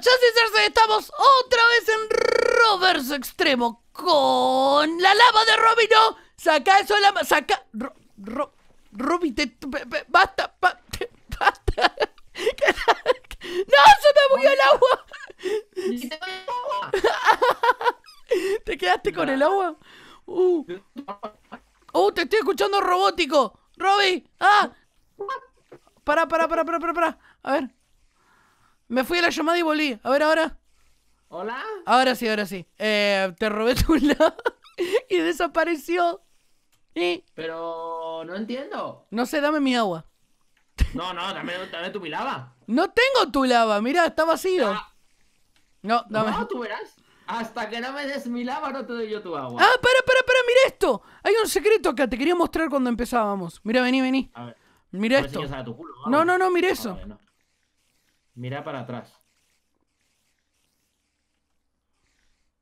¡Ya estamos otra vez en Roverso Extremo con la lava de no Saca eso de la saca. Robin te, basta, basta. ¡No! ¡Se me murió el agua! te, quedaste con el agua? Uh. uh. te estoy escuchando robótico. Robin ah. Para, para, para, para, para, para. A ver. Me fui a la llamada y volví. A ver ahora. ¿Hola? Ahora sí, ahora sí. Eh, te robé tu lava y desapareció. ¿Y? Pero no entiendo. No sé, dame mi agua. No, no, dame, dame tu lava. No tengo tu lava, Mira, está vacío. Ah. No, dame. No, tú verás. Hasta que no me des mi lava, no te doy yo tu agua. Ah, para, para, para, mira esto. Hay un secreto acá, te quería mostrar cuando empezábamos. Mira, vení, vení. A ver. Mira esto. no, no, ah, no, mira eso. Mira para atrás.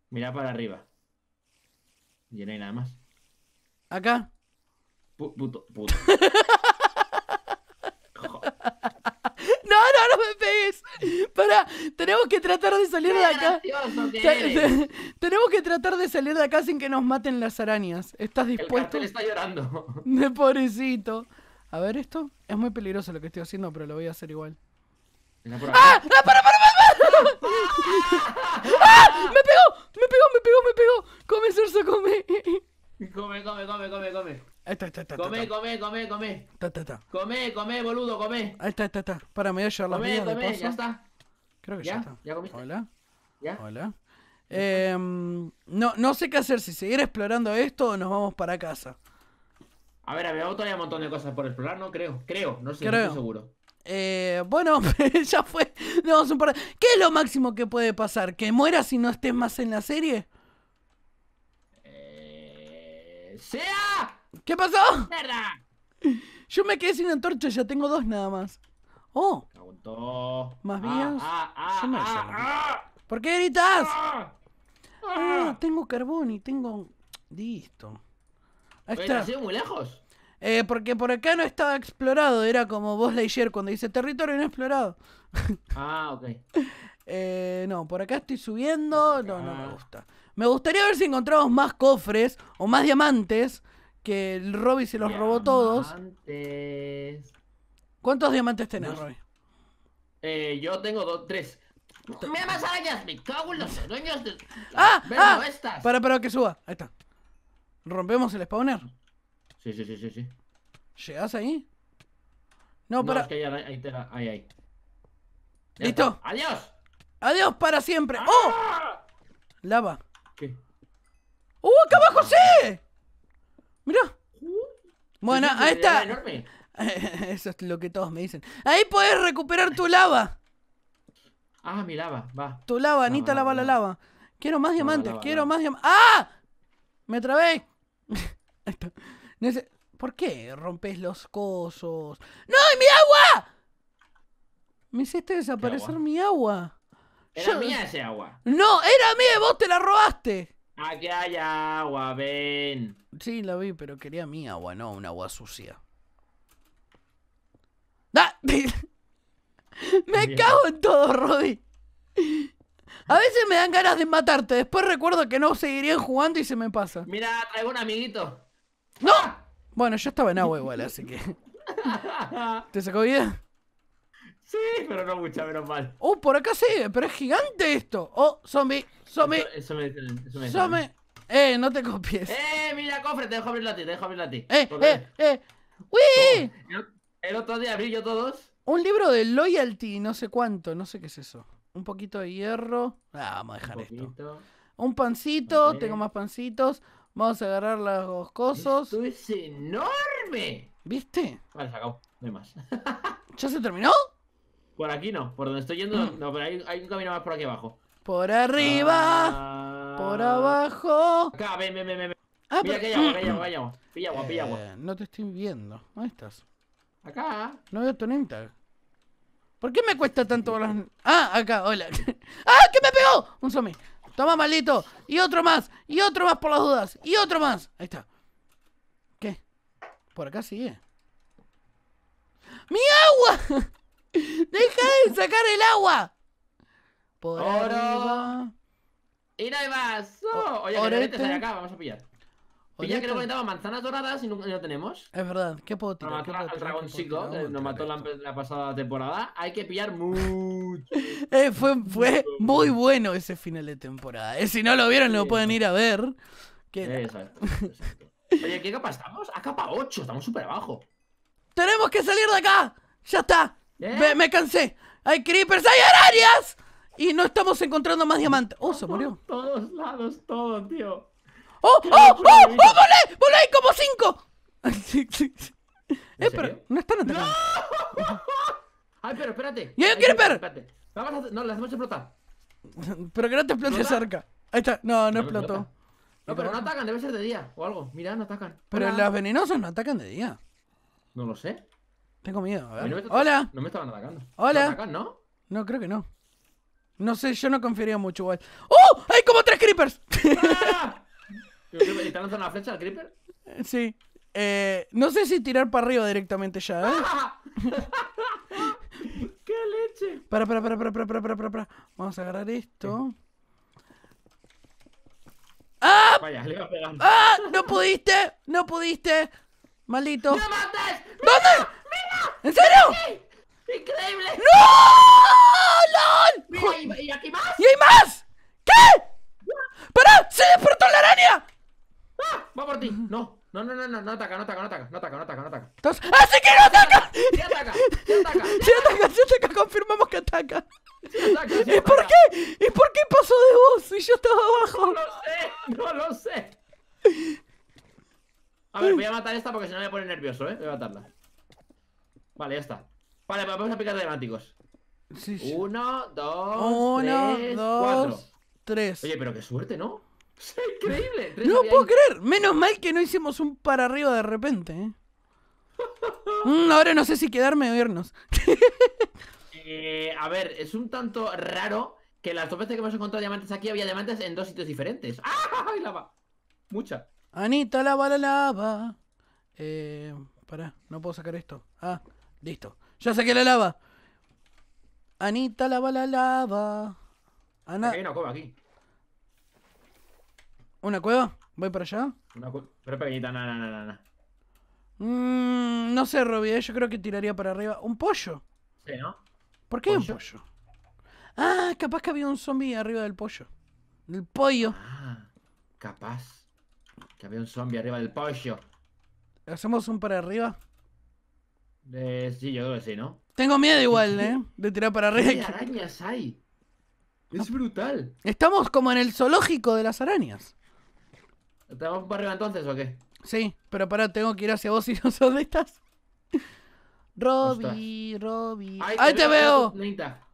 Mira para arriba. Y no hay nada más. ¿Acá? puto, puto. No, no, no me pegues. Pará, tenemos que tratar de salir de acá. tenemos que tratar de salir de acá sin que nos maten las arañas. ¿Estás dispuesto? El está llorando. De pobrecito. A ver, esto es muy peligroso lo que estoy haciendo, pero lo voy a hacer igual. ¡Ah! ¡Ah! ¡Para, para, para! para! ¡Ah! ¡Ah! ¡Me pegó! ¡Me pegó, me pegó, me pegó! ¡Come, Sorso, come! Come, come, come, come, come. Está, está, está. Come, come, come, come. Come, come, boludo, come. Ahí está, está, está. Para, me voy a llevar las come, de ya está. Creo que ya, está. ¿Ya comiste? Hola. ¿Ya? Hola. Eh, no, no sé qué hacer, si seguir explorando esto o nos vamos para casa. A ver, a todavía un montón de cosas por explorar, no creo. Creo, no sé, creo. no estoy seguro. Eh, bueno, ya fue. Damos un par ¿Qué es lo máximo que puede pasar? ¿Que muera si no estés más en la serie? Eh... ¡Sea! ¿Qué pasó? Yo me quedé sin antorcha, ya tengo dos nada más. ¡Oh! ¿Más vías? Ah, ah, ah, ¿Por qué gritas? tengo carbón y tengo. Listo. Ahí está. muy lejos? Eh, porque por acá no estaba explorado, era como vos ayer cuando dice territorio no explorado Ah, ok. Eh, no, por acá estoy subiendo, no, no me gusta. Me gustaría ver si encontramos más cofres o más diamantes, que el Robby se los robó todos. ¿Cuántos diamantes tenés, Robby? Eh, yo tengo dos, tres. ¡Me amas arañas! ¡Me cago en los dueños de... ¡Ah! Ven, ah! Estas. Para, para que suba. Ahí está. Rompemos el spawner. Sí, sí, sí, sí, sí. ¿Llegas ahí? No, para. que ahí, te ahí, ahí. ¡Listo! ¡Adiós! ¡Adiós para siempre! ¡Ah! ¡Oh! Lava. ¿Qué? ¡Uh, acá abajo sí! Mirá. Uh, bueno, ahí está. Eso es lo que todos me dicen. Ahí puedes recuperar tu lava. Ah, mi lava, va. Tu lava, Anita lava, la lava. Quiero más diamantes, quiero más diamantes. ¡Ah! Me trabé. ahí está. ¿Por qué rompes los cosos? ¡No, mi agua! Me hiciste desaparecer mi agua. Era mía ese agua. No, era mía, vos te la robaste. Aquí hay agua, ven. Sí, la vi, pero quería mi agua, no un agua sucia. me cago en todo, Roddy. A veces me dan ganas de matarte, después recuerdo que no seguirían jugando y se me pasa. Mira, traigo un amiguito. ¡No! Bueno, yo estaba en agua igual, así que. ¿Te sacó vida? Sí, pero no mucha, menos mal. ¡Oh, por acá sí! ¡Pero es gigante esto! ¡Oh, zombie! ¡Zombie! Eso, me, ¡Zombie! ¡Eh, no te copies! ¡Eh, mira, cofre! Te dejo abrir a ti, te dejo abrir la ti. ¡Eh, eh, eh! ¡Uy! El, otro día abrí yo todos. Un libro de loyalty, no sé cuánto, no sé qué es eso. Un poquito de hierro. Ah, vamos a dejar esto. Un pancito, tengo más pancitos. Vamos a agarrar los cosos. Tú es enorme. ¿Viste? Vale, se acabó. No hay más. ¿Ya se terminó? Por aquí no. Por donde estoy yendo, mm. no, pero hay, hay, un camino más por aquí abajo. Por arriba. Ah. Por abajo. Acá, ven, ven, ven. ven. Ah, Mira, mm. que hay agua, Pilla agua, pilla agua. Eh, no te estoy viendo. ¿Dónde estás? Acá. No veo tu name ¿Por qué me cuesta tanto las... Ah, acá, hola. ¡Ah, que me pegó! Un zombie. Toma, maldito. Y otro más. Y otro más por las dudas. Y otro más. Ahí está. ¿Qué? Por acá sigue. ¡Mi agua! ¡Deja de sacar el agua! Por Oro. Arriba. Y no hay más. Oh, oye, acá, vamos a pillar. Oye, que no comentaba manzanas doradas y no, tenemos. Es verdad, ¿qué puedo tirar? Eh, nos mató el dragón chico, nos mató la, pasada temporada. Hay que pillar mucho. Eh, fue, fue muy bueno ese final de temporada. Eh. si no lo vieron, lo pueden ir a ver. Oye, ¿qué capa estamos? A capa 8, estamos súper abajo. ¡Tenemos que salir de acá! ¡Ya está! Me, cansé. ¡Hay creepers! ¡Hay arañas! Y no estamos encontrando más diamantes. ¡Oh, se murió! Todos lados, todo, tío. ¡Oh! ¡Oh! ¡Oh! ¡Oh! ¡Vole! ¡Volé como cinco! eh, pero no están atacando. ¡No! Ay, pero espérate. yo quiero ver! Vamos a... No, las hacemos explotar. pero que no te explote cerca. Ahí está. No, no, explotó. No, pero no atacan, debe ser de día o algo. Mira, no atacan. Pero las venenosas no atacan de día. No lo sé. Tengo miedo, a ver. Hola. No me estaban atacando. Hola. atacan, no? No, creo que no. No sé, yo no confiaría mucho igual. ¡Oh! ¡Hay como tres creepers! ¡Ah! ¿Y te lanza una flecha al creeper? Sí. Eh, no sé si tirar para arriba directamente ya, ¿eh? ¡Qué leche! Para, para, para, para, para, para, para, para. Vamos a agarrar esto. ¡Ah! Vaya, le iba pegando. ¡Ah! ¡No pudiste! ¡No pudiste! ¡Maldito! ¡No mates! ¿Dónde? ¡Mira! ¿En serio? Sí. ¡Increíble! ¡No! ¡Lol! Mira, ¿y, ¿Y aquí más? ¡Y hay más! ¿Qué? ¡Para! ¡Se despertó la araña! ¡Ah! ¡Va por ti! No, no, no, no, no, no ataca, no ataca, no ataca, no ataca, no ataca, no ataca. ¡Así ¡Ah, que no ataca! ¡Sí ataca! ¡Sí ataca! ¡Sí ataca! ¡Sí ataca! Confirmamos que ataca. ¿Y por qué? ¿Y por qué pasó de vos si yo estaba abajo? No lo sé, no lo sé. A ver, voy a matar esta porque si no me pone nervioso, eh. Voy a matarla. Vale, ya está. Vale, pues vamos a picar dramáticos. Sí, sí. Uno, dos, Uno, tres, dos, cuatro. Tres. Oye, pero qué suerte, ¿no? Es increíble. no puedo creer. Menos mal que no hicimos un para arriba de repente. ¿eh? Mm, ahora no sé si quedarme o irnos. Eh, a ver, es un tanto raro que las dos veces que hemos encontrado diamantes aquí había diamantes en dos sitios diferentes. ¡Ah! ¡Ay, lava! Mucha. Anita lava la lava. Eh, pará, no puedo sacar esto. Ah, listo. Ya saqué la lava. Anita lava la lava. Ana... aquí. ¿Una cueva? ¿Voy para allá? Una pero pequeñita, no, no, no, no. no mm, sé, Robbie, eh, yo creo que tiraría para arriba. ¿Un pollo? Sí, ¿no? ¿Por qué un pollo? Ah, capaz que había un zombie arriba del pollo. Del pollo. Ah, capaz que había un zombie arriba del pollo. ¿Hacemos un para arriba? Eh, sí, yo creo que sí, ¿no? Tengo miedo igual, ¿eh? De tirar para arriba. ¿Qué arañas hay? Es brutal. Estamos como en el zoológico de las arañas. ¿Te vamos para arriba entonces o qué? Sí, pero pará, tengo que ir hacia vos y no sé dónde estás Robby, Robby. Ahí, te veo!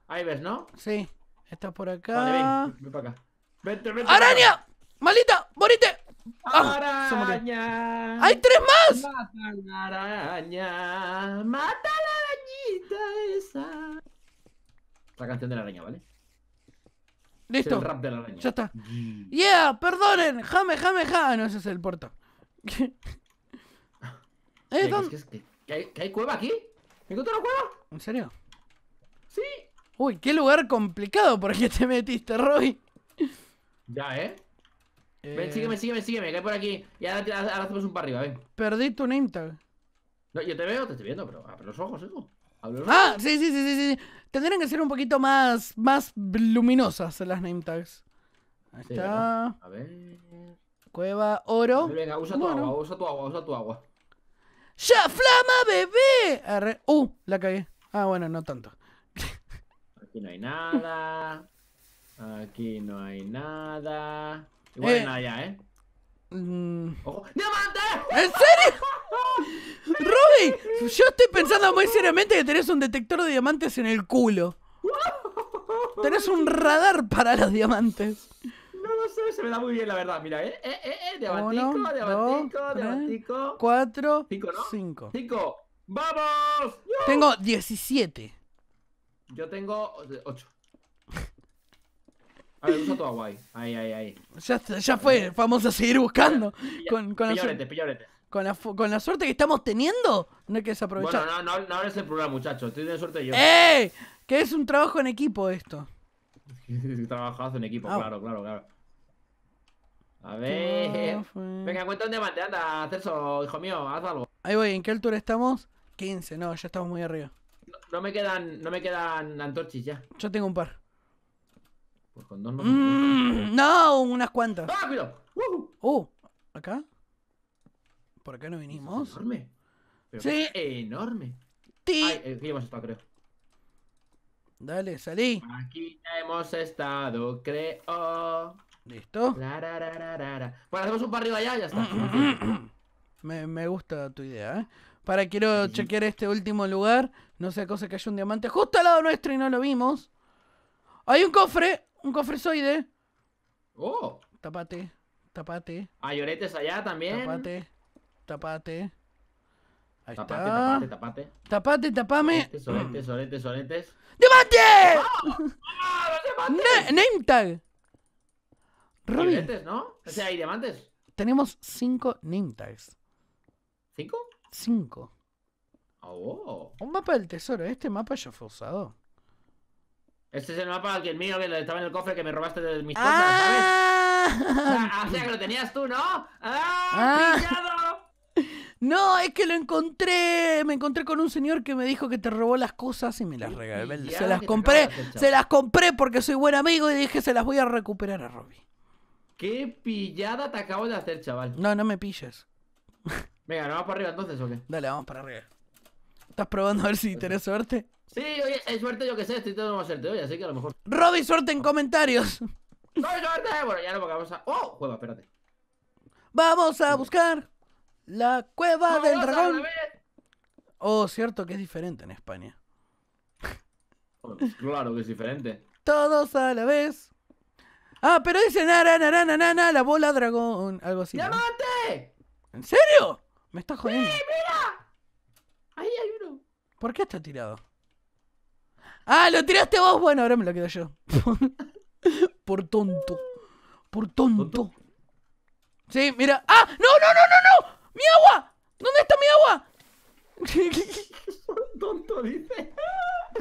Ahí ves, ¿no? Sí. Estás por acá. Vale, ven, ven para acá. ¡Araña! ¡Maldita! ¡Malita! ¡Morite! Ah, ¡Araña! ¡Hay tres más! ¡Mata la araña! ¡Mata la arañita esa! La canción de la araña, ¿vale? Listo. Ya está. Mm. Yeah, perdonen. Jame, jame, ja. Ah, no, ese es el puerto. ¿Eh, hay, cueva aquí? ¿Me encontré una cueva? ¿En serio? Sí. Uy, qué lugar complicado por aquí te metiste, Roy. Ya, ¿eh? Ven, eh. sígueme, sígueme, sígueme, que hay por aquí. Y ahora, hacemos un par arriba, ven. Perdí tu name tag. No, yo te veo, te estoy viendo, pero abre los ojos, hijo. Ah, sí, sí, sí, sí, sí. Tendrían que ser un poquito más, más luminosas las name tags. Ahí está. A ver. Cueva, oro. Venga, usa tu agua, usa tu agua, usa tu agua. ¡Ya flama, bebé! Uh, la cagué. Ah, bueno, no tanto. Aquí no hay nada. Aquí no hay nada. Igual hay eh. nada ya, ¿eh? ¡Diamantes! Mm. Oh. ¡Diamante! ¿En serio? ¡Ruby! yo estoy pensando muy seriamente que tenés un detector de diamantes en el culo. Tenés un radar para los diamantes. No lo sé, se me da muy bien la verdad. Mira, eh, eh, eh, eh diamantico, Uno, diamantico, diamantico. cuatro, cinco, Cinco. cinco. ¡Vamos! Tengo diecisiete Yo tengo ocho a ah, ver, usa tu Hawaii. Ahí, ahí, ahí. Ya, ya fue, vamos a seguir buscando. Pilla, con, con, Con, la, con, la suerte que estamos teniendo, no hay que desaprovechar. Bueno, no, no, el problema, muchachos. Estoy de suerte yo. ¡Eh! Que es un trabajo en equipo esto. Trabajazo en equipo, ah. claro, claro, claro. A ver. Venga, cuenta dónde más te anda, Celso, hijo mío, haz algo. Ahí voy, ¿en qué altura estamos? 15, no, ya estamos muy arriba. no me quedan, no me quedan antorchis ya. Yo tengo un par. Pues no. Mm, no, unas cuantas. ¡Ah, acá ¿Por acá no vinimos? Es enorme. sí. enorme. hemos estado, creo. Dale, salí. Aquí ya hemos estado, creo. ¿Listo? bueno, hacemos un par allá y ya está. Mm, mm, me, me, gusta tu idea, ¿eh? Para, quiero chequear este último lugar. No sé, cosa que haya un diamante justo al lado nuestro y no lo vimos. Hay un cofre. Un cofresoide. Oh. Tapate, tapate. Hay oretes allá también. Tapate, tapate. Ahí tapate, tapate, tapate. Tapate, tapame. Soletes, soletes, soletes ¡Diamantes! ¡Ah! ¡Ah! No. name tag. Robin. Diamantes, ¿no? O hay diamantes. Tenemos cinco name tags. ¿Cinco? Cinco. Oh. Un mapa del tesoro. Este mapa ya fue usado. Este es el mapa al que el mío que estaba en el cofre que me robaste de mis cosas, ¿sabes? Ah. o sea que lo tenías tú, ¿no? ¡Ah! ¡Ah! pillado no, es que lo encontré. Me encontré con un señor que me dijo que te robó las cosas y me las regalé. Se las compré. Se las compré porque soy buen amigo y dije se las voy a recuperar a Robbie. Qué pillada te acabo de hacer, chaval. No, no me pilles. Venga, ¿nos vamos para arriba entonces o qué? Dale, vamos para arriba. ¿Estás probando a ver si tenés suerte? Sí, oye, es suerte yo que sé, estoy todo más suerte hoy, así que a lo mejor. Robby, suerte en comentarios. ¡Soy suerte! Bueno, ya no, vamos a. ¡Oh! Cueva, espérate. Vamos a buscar la cueva del dragón. Oh, cierto que es diferente en España. Claro que es diferente. Todos a la vez. Ah, pero dice naranana nana, na la bola dragón, algo así. ¡Diamante! ¿En serio? Me estás jodiendo. ¡Sí, mira! Ahí hay uno. ¿Por qué está tirado? Ah, lo tiraste vos. Bueno, ahora me lo quedo yo. Por tonto. Por tonto. Sí, mira. ¡Ah! ¡No, no, no, no, no! ¡Mi agua! ¿Dónde está mi agua? tonto, dice.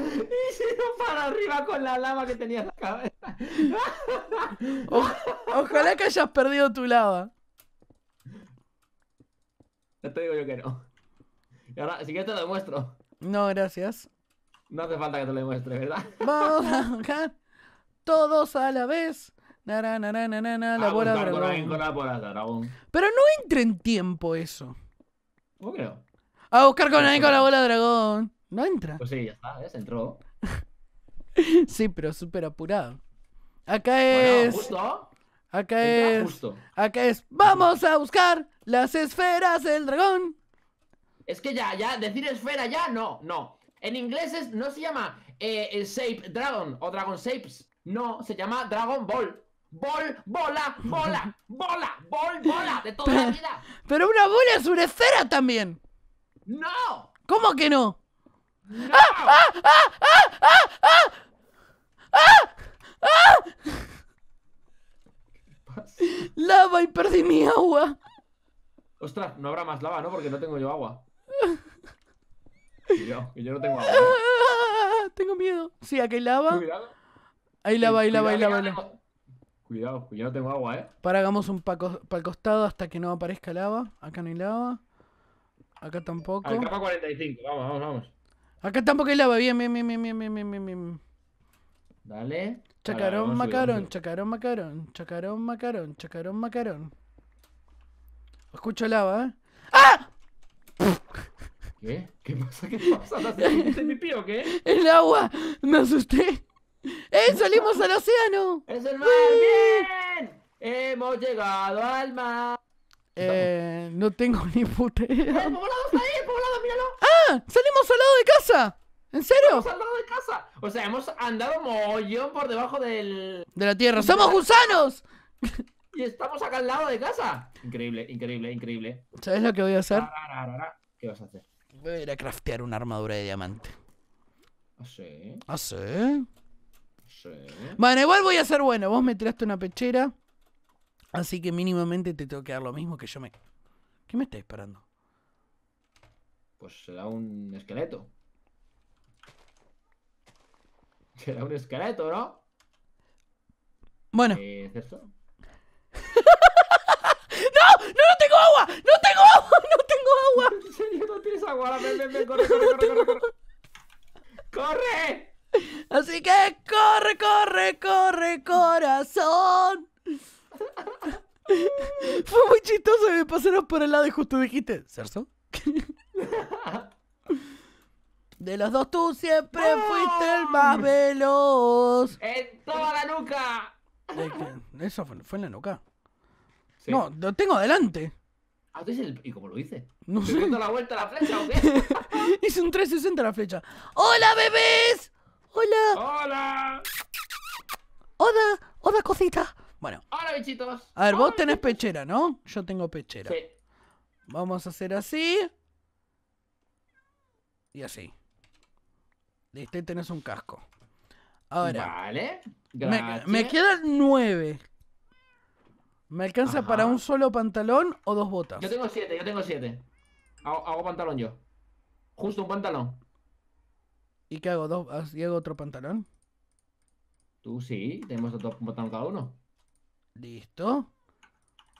Y se para arriba con la lava que tenía en la cabeza. ojalá que hayas perdido tu lava. te digo yo que no. Y ahora, si quieres te lo demuestro. No, gracias. No hace falta que te lo demuestre, ¿verdad? Vamos a buscar todos a la vez. Na, na, na, na la bola de dragón. Pero no entra en tiempo eso. No creo. A buscar con alguien con la bola de dragón. No entra. Pues sí, ya está, ¿ves? Entró. sí, pero súper apurado. Acá es. Acá es. Acá es. Vamos a buscar las esferas del dragón. Es que ya, ya, decir esfera ya, no, no. En inglés es, no se llama eh, Shape Dragon o Dragon Shapes. No, se llama Dragon Ball. Ball, bola, bola, bola, ball, bola, de toda la vida. Pero una bola es una esfera también. ¡No! ¿Cómo que no? Lava y perdí mi agua. Ostras, no habrá más lava, ¿no? Porque no tengo yo agua. Cuidado, que yo no tengo agua. tengo miedo. Sí, acá hay lava. Cuidado. Hay lava, ahí lava, ahí lava. Cuidado, cuidado, pues yo no tengo agua, eh. Para, hagamos un paco, para el costado hasta que no aparezca lava. Acá no hay lava. Acá tampoco. Acá para 45, vamos, vamos, vamos. Acá tampoco hay lava, bien, bien, bien, bien, bien, bien, bien, bien. Dale. Chacarón, macarón, chacarón, macarón, chacarón, macarón, chacarón, macarón. Escucho lava, ¿eh? ¡Ah! ¿Qué? ¿Qué pasa? ¿Qué pasa? en mi pío o qué? ¡El agua! ¡Me asusté! ¡Eh! ¡Salimos al océano! ¡Es el mar! ¡Bien! ¡Hemos llegado al mar! Eh, no tengo ni puta ¡Eh! idea. ¡El poblado está ahí! ¡El poblado, míralo! ¡Ah! ¡Salimos al lado de casa! ¿En serio? al lado de casa. O sea, hemos andado mollón por debajo del. De la tierra. ¡Somos gusanos! Y estamos acá al lado de casa. Increíble, increíble, increíble. ¿Sabes lo que voy a hacer? ¿Qué vas a hacer? Voy a ir a craftear una armadura de diamante. ¿Ah, sí? ¿Ah, sí? Bueno, igual voy a ser bueno. Vos me tiraste una pechera. Así que mínimamente te tengo que dar lo mismo que yo me. ¿Qué me está disparando? Pues será un esqueleto. Será un esqueleto, ¿no? Bueno. ¿Qué eh, es esto? ¡No! ¡No, no tengo agua! ¡No tengo agua! ¡No tengo corre, corre, corre, corre. Así que corre, corre, corre, corazón. Fue muy chistoso me pasaron por el lado y justo dijiste, ¿Cerzo? De los dos tú siempre fuiste el más veloz. ¡En toda la nuca! ¿Eso fue, en la nuca? No, lo tengo adelante el... ¿Y cómo lo hice? No sé. la vuelta a la flecha o qué? Hice un 360 la flecha. ¡Hola, bebés! ¡Hola! ¡Hola! ¡Hola! ¡Hola, cosita! Bueno. ¡Hola, bichitos! A ver, vos tenés pechera, ¿no? Yo tengo pechera. Sí. Vamos a hacer así. Y así. Listo, tenés un casco. Ahora. Vale. Me, me, quedan nueve. ¿Me alcanza para un solo pantalón o dos botas? Yo tengo siete, yo tengo siete. Hago, pantalón yo. Justo un pantalón. ¿Y qué hago? ¿Dos, ah, hago otro pantalón? Tú sí, tenemos dos pantalones cada uno. Listo.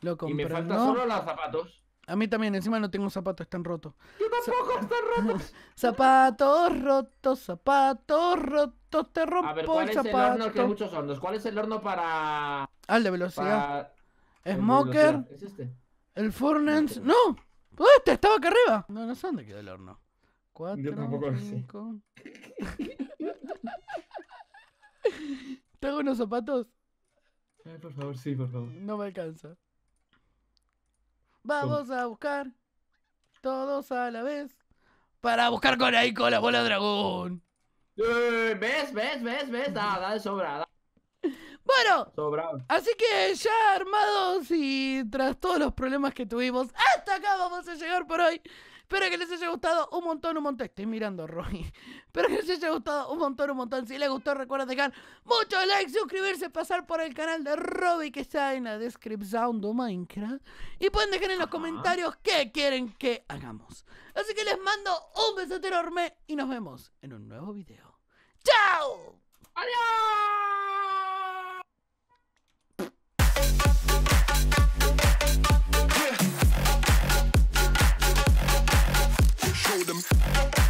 Lo Y me faltan solo los zapatos. A mí también, encima no tengo zapatos, están rotos. Yo tampoco, están rotos. zapatos rotos, zapatos rotos, te rompo A ver, ¿cuál el es zapato? el horno? Que muchos hornos. ¿Cuál es el horno para...? Al ah, de velocidad. Smoker. ¿Es El Furnace. Este. Este. ¡No! Pues ¡Este estaba acá arriba! No, no sé dónde quedó el horno. Cuatro, cinco. ¿Tengo unos zapatos? Eh, por favor, sí, por favor. No me alcanza. Vamos a buscar todos a la vez para buscar con ahí con la bola dragón. ¿Ves? Eh, ¿Ves? ¿Ves? ¿Ves? Da, da de sobra. Bueno, así que ya armados y tras todos los problemas que tuvimos, hasta acá vamos a llegar por hoy. Espero que les haya gustado un montón, un montón. Estoy mirando, Roy. Espero que les haya gustado un montón, un montón. Si les gustó, recuerden dejar muchos likes, suscribirse, pasar por el canal de Robbie que está en la descripción de Minecraft. Y pueden dejar en los comentarios qué quieren que hagamos. Así que les mando un besote enorme y nos vemos en un nuevo video. ¡Chao! ¡Adiós! told him.